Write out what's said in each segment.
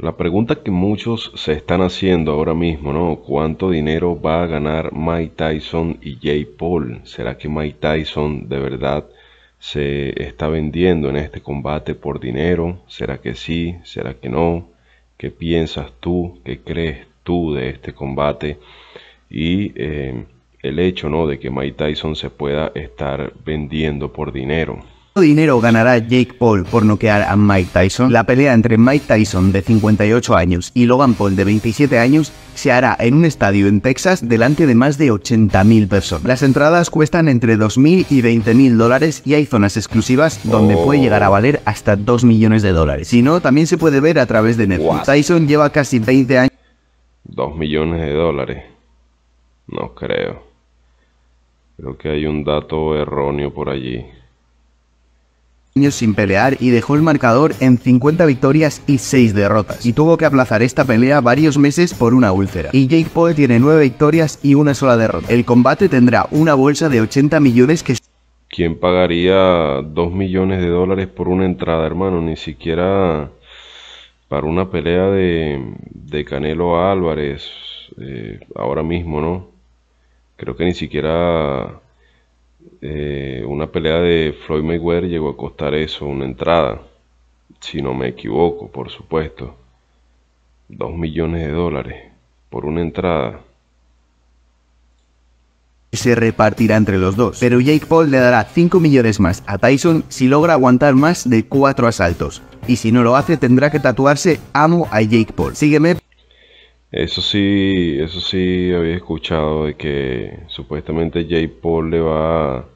La pregunta que muchos se están haciendo ahora mismo, ¿no? ¿Cuánto dinero va a ganar Mike Tyson y Jay Paul? ¿Será que Mike Tyson de verdad se está vendiendo en este combate por dinero? ¿Será que sí? ¿Será que no? ¿Qué piensas tú? ¿Qué crees tú de este combate? Y eh, el hecho, ¿no? De que Mike Tyson se pueda estar vendiendo por dinero dinero ganará Jake Paul por noquear a Mike Tyson? La pelea entre Mike Tyson de 58 años y Logan Paul de 27 años se hará en un estadio en Texas delante de más de 80.000 personas. Las entradas cuestan entre 2.000 y 20.000 dólares y hay zonas exclusivas donde oh. puede llegar a valer hasta 2 millones de dólares. Si no, también se puede ver a través de Netflix. Tyson lleva casi 20 años. 2 millones de dólares. No creo. Creo que hay un dato erróneo por allí sin pelear y dejó el marcador en 50 victorias y 6 derrotas, y tuvo que aplazar esta pelea varios meses por una úlcera. Y Jake Poe tiene 9 victorias y una sola derrota. El combate tendrá una bolsa de 80 millones que... ¿Quién pagaría 2 millones de dólares por una entrada, hermano? Ni siquiera para una pelea de, de Canelo Álvarez eh, ahora mismo, ¿no? Creo que ni siquiera eh, una pelea de Floyd Mayweather llegó a costar eso, una entrada, si no me equivoco, por supuesto. Dos millones de dólares por una entrada se repartirá entre los dos, pero Jake Paul le dará 5 millones más a Tyson si logra aguantar más de 4 asaltos. Y si no lo hace tendrá que tatuarse Amo a Jake Paul. Sígueme. Eso sí, eso sí había escuchado de que supuestamente Jay Paul le va,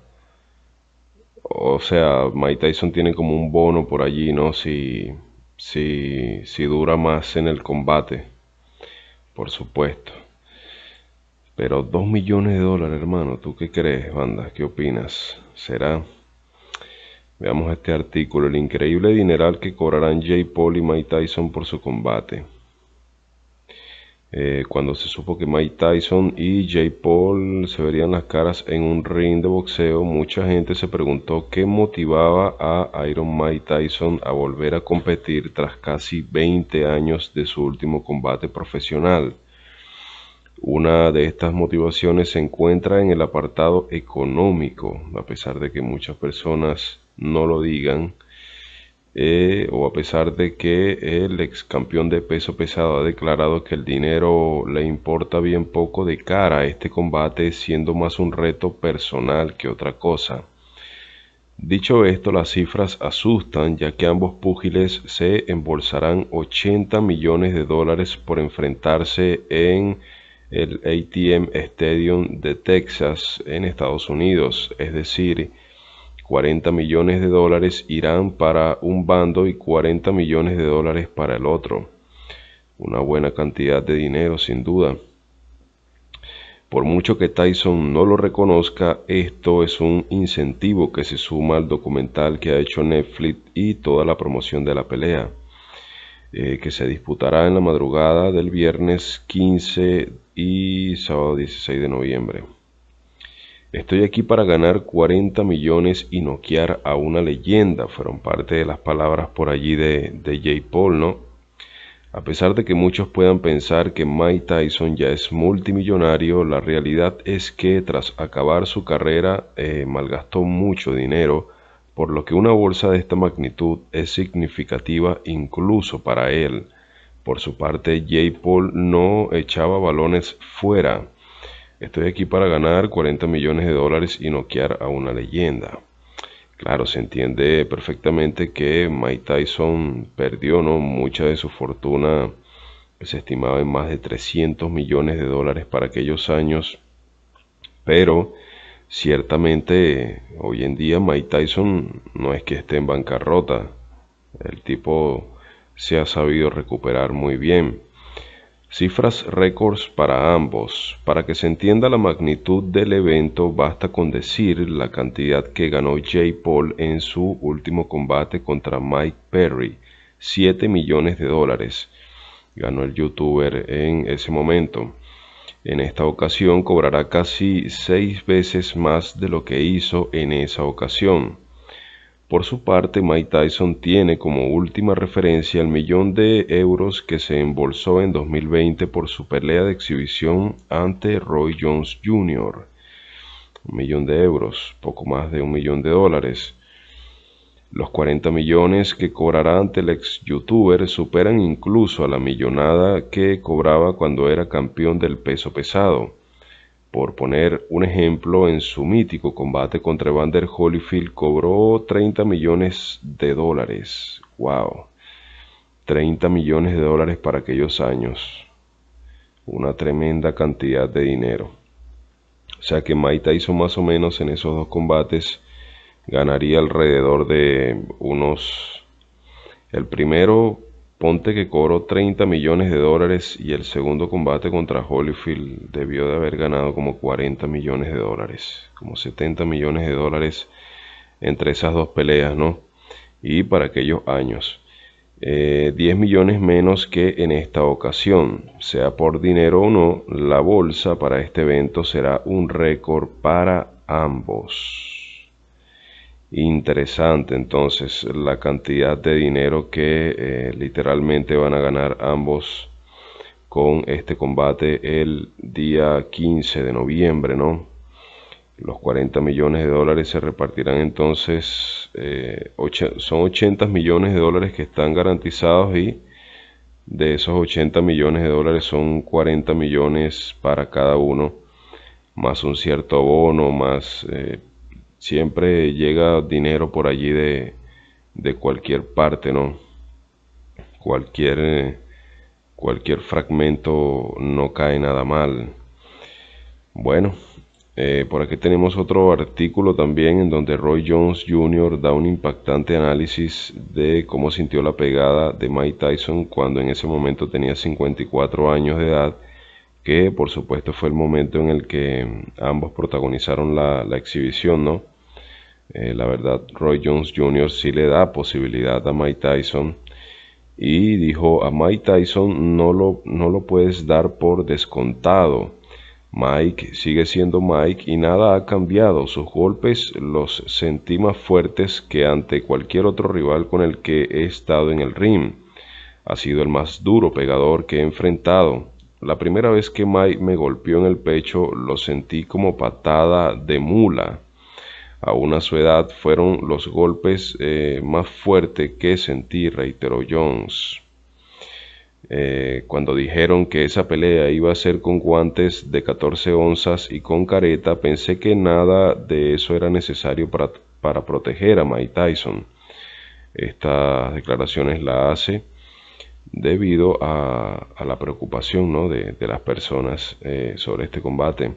o sea, Mike Tyson tiene como un bono por allí, ¿no? Si, si, dura más en el combate, por supuesto. Pero dos millones de dólares, hermano, ¿tú qué crees, banda? ¿Qué opinas? ¿Será? Veamos este artículo, el increíble dineral que cobrarán Jay Paul y Mike Tyson por su combate. Eh, cuando se supo que Mike Tyson y Jay Paul se verían las caras en un ring de boxeo, mucha gente se preguntó qué motivaba a Iron Mike Tyson a volver a competir tras casi 20 años de su último combate profesional. Una de estas motivaciones se encuentra en el apartado económico, a pesar de que muchas personas no lo digan. Eh, o a pesar de que el ex campeón de peso pesado ha declarado que el dinero le importa bien poco de cara a este combate, siendo más un reto personal que otra cosa. Dicho esto, las cifras asustan ya que ambos púgiles se embolsarán 80 millones de dólares por enfrentarse en el ATM Stadium de Texas en Estados Unidos, es decir, 40 millones de dólares irán para un bando y 40 millones de dólares para el otro. Una buena cantidad de dinero, sin duda. Por mucho que Tyson no lo reconozca, esto es un incentivo que se suma al documental que ha hecho Netflix y toda la promoción de la pelea, eh, que se disputará en la madrugada del viernes 15 y sábado 16 de noviembre. Estoy aquí para ganar 40 millones y noquear a una leyenda, fueron parte de las palabras por allí de, Jay J. Paul, ¿no? A pesar de que muchos puedan pensar que Mike Tyson ya es multimillonario, la realidad es que tras acabar su carrera eh, malgastó mucho dinero, por lo que una bolsa de esta magnitud es significativa incluso para él. Por su parte, Jay Paul no echaba balones fuera, Estoy aquí para ganar 40 millones de dólares y noquear a una leyenda. Claro, se entiende perfectamente que Mike Tyson perdió ¿no? mucha de su fortuna, se estimaba en más de 300 millones de dólares para aquellos años, pero ciertamente hoy en día Mike Tyson no es que esté en bancarrota, el tipo se ha sabido recuperar muy bien. Cifras récords para ambos. Para que se entienda la magnitud del evento, basta con decir la cantidad que ganó Jay Paul en su último combate contra Mike Perry, 7 millones de dólares. Ganó el youtuber en ese momento. En esta ocasión cobrará casi 6 veces más de lo que hizo en esa ocasión. Por su parte, Mike Tyson tiene como última referencia el millón de euros que se embolsó en 2020 por su pelea de exhibición ante Roy Jones Jr. Un millón de euros, poco más de un millón de dólares. Los 40 millones que cobrará ante el ex youtuber superan incluso a la millonada que cobraba cuando era campeón del peso pesado. Por poner un ejemplo, en su mítico combate contra Evander Holyfield cobró 30 millones de dólares. ¡Wow! 30 millones de dólares para aquellos años. Una tremenda cantidad de dinero. O sea que Maita hizo más o menos en esos dos combates ganaría alrededor de unos... El primero Ponte que cobró 30 millones de dólares y el segundo combate contra Holyfield debió de haber ganado como 40 millones de dólares, como 70 millones de dólares entre esas dos peleas, ¿no? Y para aquellos años. 10 eh, millones menos que en esta ocasión. Sea por dinero o no, la bolsa para este evento será un récord para ambos interesante entonces la cantidad de dinero que eh, literalmente van a ganar ambos con este combate el día 15 de noviembre, ¿no? Los 40 millones de dólares se repartirán entonces, eh, son 80 millones de dólares que están garantizados y de esos 80 millones de dólares son 40 millones para cada uno, más un cierto bono, más... Eh, siempre llega dinero por allí de, cualquier parte, ¿no? Cualquier, cualquier fragmento no cae nada mal. Bueno, eh, por aquí tenemos otro artículo también en donde Roy Jones Jr. da un impactante análisis de cómo sintió la pegada de Mike Tyson cuando en ese momento tenía 54 años de edad, que por supuesto fue el momento en el que ambos protagonizaron la, la exhibición, ¿no? Eh, la verdad, Roy Jones Jr. sí le da posibilidad a Mike Tyson. Y dijo, a Mike Tyson no lo, no lo puedes dar por descontado. Mike sigue siendo Mike y nada ha cambiado. Sus golpes los sentí más fuertes que ante cualquier otro rival con el que he estado en el ring. Ha sido el más duro pegador que he enfrentado. La primera vez que Mike me golpeó en el pecho lo sentí como patada de mula. Aún a su edad fueron los golpes eh, más fuertes que sentí, reiteró Jones. Eh, cuando dijeron que esa pelea iba a ser con guantes de 14 onzas y con careta, pensé que nada de eso era necesario para, proteger a Mike Tyson. Estas declaraciones la hace debido a, la preocupación de, las personas eh, sobre este combate.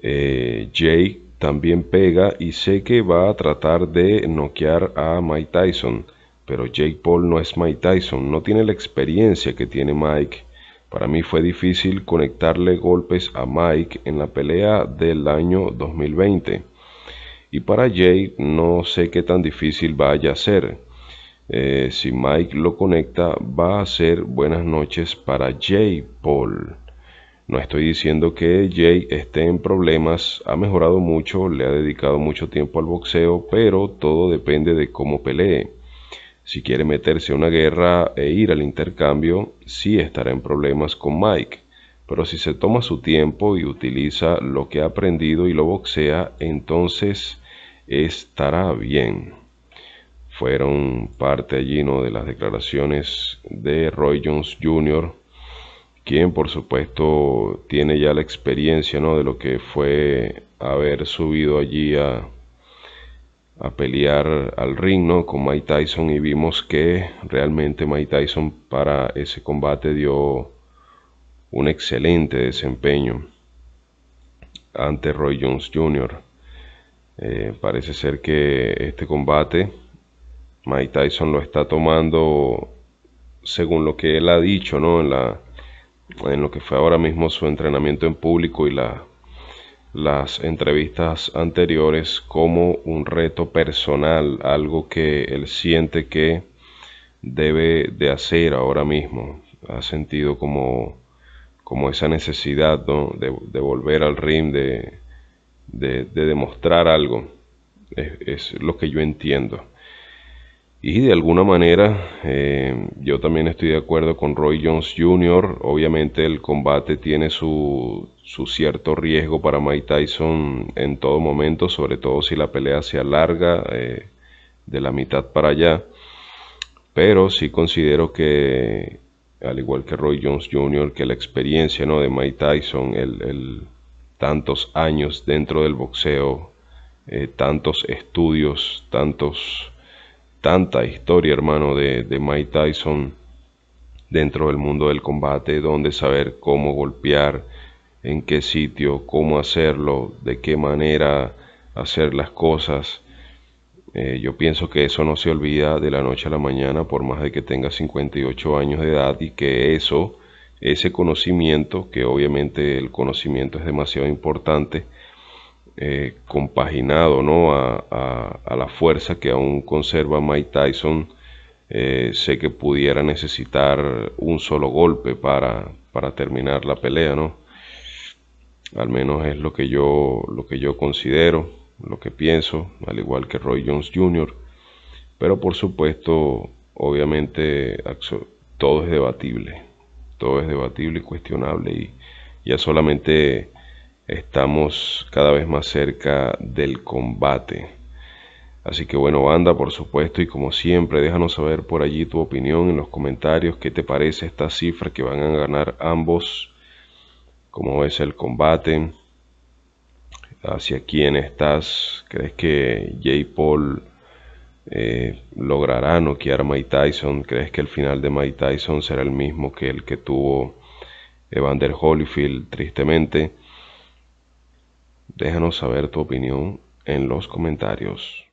Jake también pega y sé que va a tratar de noquear a Mike Tyson, pero Jake Paul no es Mike Tyson, no tiene la experiencia que tiene Mike. Para mí fue difícil conectarle golpes a Mike en la pelea del año 2020. Y para Jake no sé qué tan difícil vaya a ser. Eh, si Mike lo conecta, va a ser buenas noches para Jake Paul. No estoy diciendo que Jay esté en problemas, ha mejorado mucho, le ha dedicado mucho tiempo al boxeo, pero todo depende de cómo pelee. Si quiere meterse a una guerra e ir al intercambio, sí estará en problemas con Mike, pero si se toma su tiempo y utiliza lo que ha aprendido y lo boxea, entonces estará bien. Fueron parte allí de las declaraciones de Roy Jones Jr., quien por supuesto tiene ya la experiencia ¿no? de lo que fue haber subido allí a, a pelear al ring con Mike Tyson y vimos que realmente Mike Tyson para ese combate dio un excelente desempeño ante Roy Jones Jr. Eh, parece ser que este combate Mike Tyson lo está tomando según lo que él ha dicho ¿no? en la en lo que fue ahora mismo su entrenamiento en público y las entrevistas anteriores como un reto personal, algo que él siente que debe de hacer ahora mismo. Ha sentido como, esa necesidad de, volver al ring, de, demostrar algo. es lo que yo entiendo. Y de alguna manera eh, yo también estoy de acuerdo con Roy Jones Jr. Obviamente el combate tiene su, su cierto riesgo para Mike Tyson en todo momento, sobre todo si la pelea se alarga eh, de la mitad para allá. Pero sí considero que, al igual que Roy Jones Jr., que la experiencia ¿no? de Mike Tyson, el, tantos años dentro del boxeo, eh, tantos estudios, tantos tanta historia, hermano, de, Mike Tyson dentro del mundo del combate, donde saber cómo golpear, en qué sitio, cómo hacerlo, de qué manera hacer las cosas. Eh, yo pienso que eso no se olvida de la noche a la mañana, por más de que tenga 58 años de edad y que eso, ese conocimiento, que obviamente el conocimiento es demasiado importante, eh, compaginado ¿no? A, la fuerza que aún conserva Mike Tyson, eh, sé que pudiera necesitar un solo golpe para, terminar la pelea, ¿no? Al menos es lo que yo, lo que yo considero, lo que pienso, al igual que Roy Jones Jr. Pero por supuesto, obviamente, todo es debatible, todo es debatible y cuestionable y ya solamente estamos cada vez más cerca del combate. Así que bueno, banda, por supuesto, y como siempre, déjanos saber por allí tu opinión en los comentarios, qué te parece esta cifra que van a ganar ambos, cómo es el combate, hacia quién estás, crees que J. Paul eh, logrará noquear a Mike Tyson, crees que el final de Mike Tyson será el mismo que el que tuvo Evander Holyfield, tristemente. Déjanos saber tu opinión en los comentarios.